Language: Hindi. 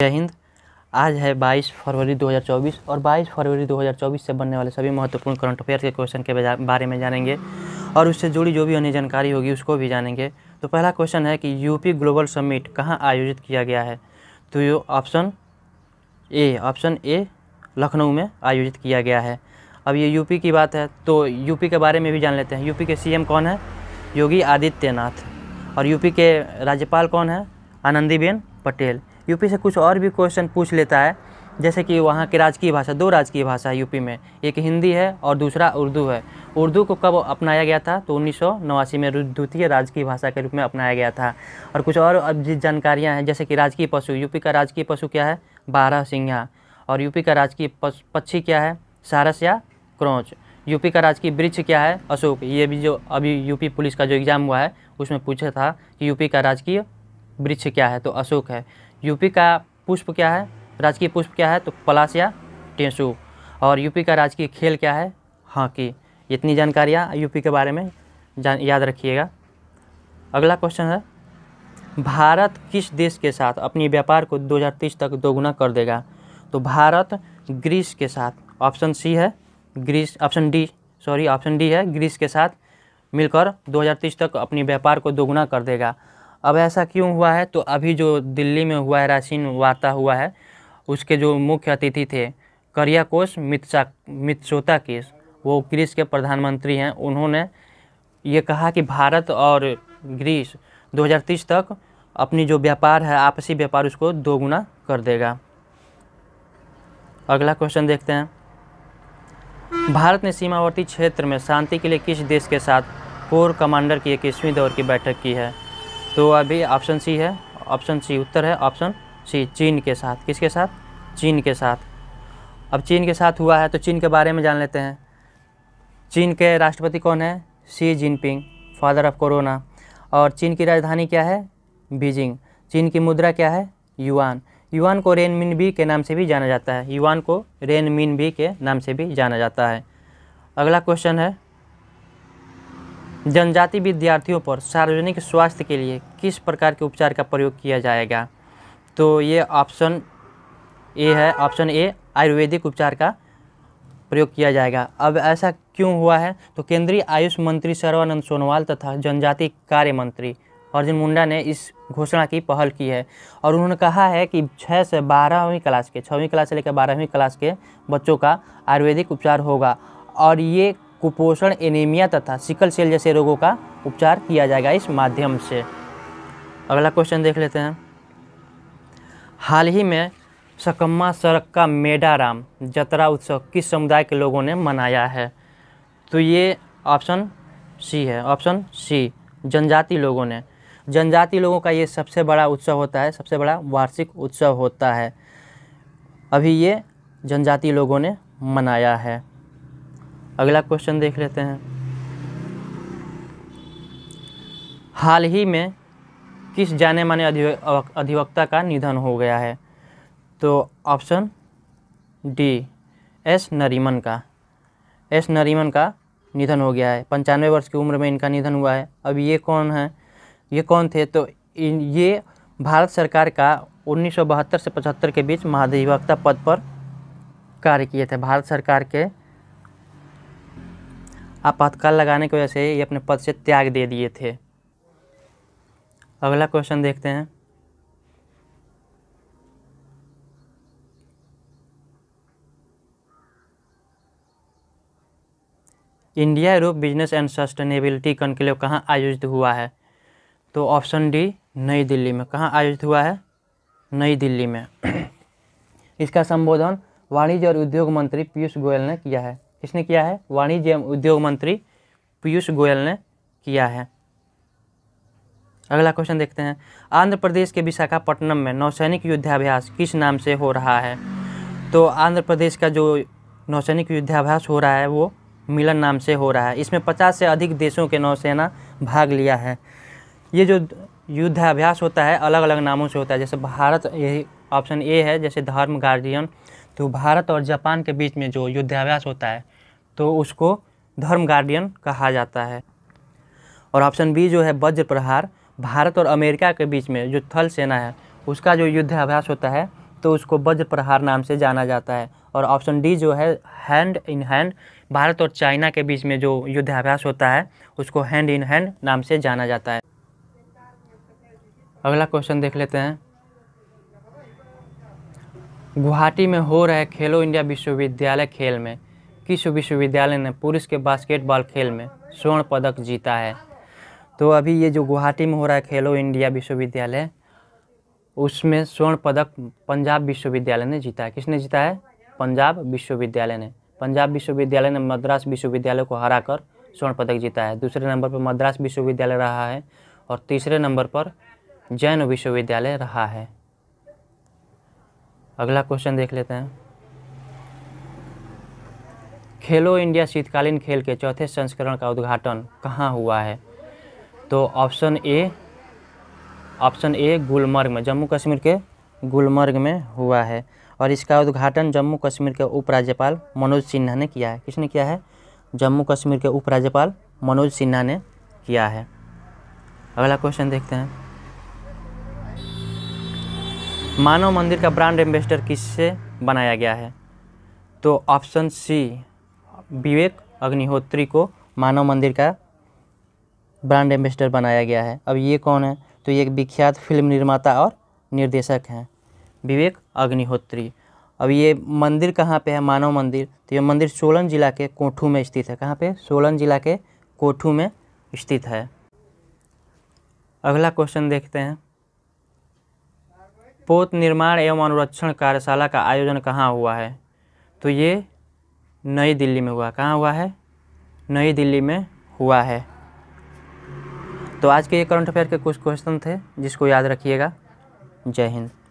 जय हिंद आज है 22 फरवरी 2024 और 22 फरवरी 2024 से बनने वाले सभी महत्वपूर्ण करंट अफेयर के क्वेश्चन के बारे में जानेंगे और उससे जुड़ी जो भी अन्य जानकारी होगी उसको भी जानेंगे तो पहला क्वेश्चन है कि यूपी ग्लोबल समिट कहाँ आयोजित किया गया है तो ये option A option A Lucknow में आयोजित किया गया है अब ये यूपी की बात है तो यूपी के बारे में भी जान लेते हैं यूपी के सी कौन है योगी आदित्यनाथ और यूपी के राज्यपाल कौन है आनंदीबेन पटेल यूपी से कुछ और भी क्वेश्चन पूछ लेता है जैसे कि वहाँ की राजकीय भाषा दो राजकीय भाषा है यूपी में एक हिंदी है और दूसरा उर्दू है उर्दू को कब अपनाया गया था तो उन्नीस में द्वितीय राजकीय भाषा के रूप में अपनाया गया था और कुछ और जानकारियाँ हैं जैसे कि राजकीय पशु यूपी का राजकीय पशु क्या है बारह सिंघा और यूपी का राजकीय पक्षी क्या है सारस या क्रौच यूपी का राजकीय वृक्ष क्या है अशोक ये भी जो अभी यूपी पुलिस का जो एग्ज़ाम हुआ है उसमें पूछा था कि यूपी का राजकीय वृक्ष क्या है तो अशोक है यूपी का पुष्प क्या है राजकीय पुष्प क्या है तो पलास या टेंसू और यूपी का राजकीय खेल क्या है हॉकी इतनी जानकारियाँ यूपी के बारे में जान याद रखिएगा अगला क्वेश्चन है भारत किस देश के साथ अपनी व्यापार को 2030 तक दोगुना कर देगा तो भारत ग्रीस के साथ ऑप्शन सी है Greece option D sorry option D है ग्रीस के साथ मिलकर 2030 तक अपनी व्यापार को दोगुना कर देगा अब ऐसा क्यों हुआ है तो अभी जो दिल्ली में हुआ है राशीन वार्ता हुआ है उसके जो मुख्य अतिथि थे कोश मित्सा मित्सोता केस वो ग्रीस के प्रधानमंत्री हैं उन्होंने ये कहा कि भारत और ग्रीस 2030 तक अपनी जो व्यापार है आपसी व्यापार उसको दोगुना कर देगा अगला क्वेश्चन देखते हैं भारत ने सीमावर्ती क्षेत्र में शांति के लिए किस देश के साथ कोर कमांडर की इक्कीसवीं दौर की बैठक की है तो अभी ऑप्शन सी है ऑप्शन सी उत्तर है ऑप्शन सी चीन के साथ किसके साथ चीन के साथ अब चीन के साथ हुआ है तो चीन के बारे में जान लेते हैं चीन के राष्ट्रपति कौन है Xi Jinping father of corona और चीन की राजधानी क्या है बीजिंग चीन की मुद्रा क्या है युआन युआन को रेन मिन बी के नाम से भी जाना जाता है युआन को रेन मिन बी के नाम से भी जाना जाता है अगला क्वेश्चन है जनजाति विद्यार्थियों पर सार्वजनिक स्वास्थ्य के लिए किस प्रकार के उपचार का प्रयोग किया जाएगा तो ये ऑप्शन ए है ऑप्शन ए आयुर्वेदिक उपचार का प्रयोग किया जाएगा अब ऐसा क्यों हुआ है तो केंद्रीय आयुष मंत्री सर्वानंद सोनोवाल तथा जनजाति कार्य मंत्री अर्जुन मुंडा ने इस घोषणा की पहल की है और उन्होंने कहा है कि छः से बारहवीं क्लास के छवीं क्लास से लेकर बारहवीं क्लास के बच्चों का आयुर्वेदिक उपचार होगा और ये कुपोषण एनीमिया तथा सिकल सेल जैसे रोगों का उपचार किया जाएगा इस माध्यम से अगला क्वेश्चन देख लेते हैं हाल ही में सकम्मा सड़क का मेडाराम जतरा उत्सव किस समुदाय के लोगों ने मनाया है तो ये ऑप्शन सी है ऑप्शन सी जनजाति लोगों ने जनजाति लोगों का ये सबसे बड़ा उत्सव होता है सबसे बड़ा वार्षिक उत्सव होता है अभी ये जनजाति लोगों ने मनाया है अगला क्वेश्चन देख लेते हैं हाल ही में किस जाने माने अधिवक्ता का निधन हो गया है तो ऑप्शन डी एस नरीमन का एस नरीमन का निधन हो गया है पंचानवे वर्ष की उम्र में इनका निधन हुआ है अब ये कौन है ये कौन थे तो इन ये भारत सरकार का उन्नीस से 75 के बीच महाधिवक्ता पद पर कार्य किए थे भारत सरकार के आपातकाल लगाने की वजह से ये अपने पद से त्याग दे दिए थे अगला क्वेश्चन देखते हैं India Europe business and sustainability conclave कहाँ आयोजित हुआ है तो ऑप्शन डी नई दिल्ली में कहाँ आयोजित हुआ है नई दिल्ली में इसका संबोधन वाणिज्य और उद्योग मंत्री पीयूष गोयल ने किया है किसने किया है वाणिज्य एवं उद्योग मंत्री पीयूष गोयल ने किया है अगला क्वेश्चन देखते हैं आंध्र प्रदेश के विशाखापट्टनम में नौसैनिक युद्धाभ्यास किस नाम से हो रहा है तो आंध्र प्रदेश का जो नौसैनिक युद्धाभ्यास हो रहा है वो मिलन नाम से हो रहा है इसमें पचास से अधिक देशों के नौसेना भाग लिया है ये जो युद्धाभ्यास होता है अलग अलग नामों से होता है जैसे भारत यही ऑप्शन ए है जैसे धर्म गार्जियन तो भारत और जापान के बीच में जो युद्धाभ्यास होता है तो उसको धर्म गार्डियन कहा जाता है और ऑप्शन बी जो है वज्र प्रहार भारत और अमेरिका के बीच में जो थल सेना है उसका जो युद्धाभ्यास होता है तो उसको वज्र प्रहार नाम से जाना जाता है और ऑप्शन डी जो है हैंड इन हैंड भारत और चाइना के बीच में जो युद्धाभ्यास होता है उसको हैंड इन हैंड नाम से जाना जाता है अगला क्वेश्चन देख लेते हैं गुवाहाटी में हो रहे खेलो इंडिया विश्वविद्यालय खेल में किस विश्वविद्यालय ने पुरुष के बास्केटबॉल खेल में स्वर्ण पदक जीता है तो अभी ये जो गुवाहाटी में हो रहा है खेलो इंडिया विश्वविद्यालय उसमें स्वर्ण पदक पंजाब विश्वविद्यालय ने जीता है किसने जीता है पंजाब विश्वविद्यालय ने पंजाब विश्वविद्यालय ने मद्रास विश्वविद्यालय को हराकर स्वर्ण पदक जीता है दूसरे नंबर पर मद्रास विश्वविद्यालय रहा है और तीसरे नंबर पर जैन विश्वविद्यालय रहा है अगला क्वेश्चन देख लेते हैं खेलो इंडिया शीतकालीन खेल के चौथे संस्करण का उद्घाटन कहाँ हुआ है तो option A option A Gulmarg में जम्मू कश्मीर के गुलमर्ग में हुआ है और इसका उद्घाटन जम्मू कश्मीर के उपराज्यपाल मनोज सिन्हा ने किया है किसने किया है जम्मू कश्मीर के उपराज्यपाल मनोज सिन्हा ने किया है अगला क्वेश्चन देखते हैं मानव मंदिर का ब्रांड एम्बेसडर किससे बनाया गया है तो ऑप्शन सी विवेक अग्निहोत्री को मानव मंदिर का ब्रांड एम्बेसडर बनाया गया है अब ये कौन है तो ये एक विख्यात फिल्म निर्माता और निर्देशक हैं विवेक अग्निहोत्री अब ये मंदिर कहाँ पे है मानव मंदिर तो ये मंदिर सोलन जिला के कोठू में स्थित है कहाँ पे सोलन जिला के कोठू में स्थित है अगला क्वेश्चन देखते हैं पोत निर्माण एवं अनुरक्षण कार्यशाला का आयोजन कहाँ हुआ है तो ये नई दिल्ली में हुआ कहाँ हुआ है नई दिल्ली में हुआ है तो आज के ये करंट अफेयर के कुछ क्वेश्चन थे जिसको याद रखिएगा जय हिंद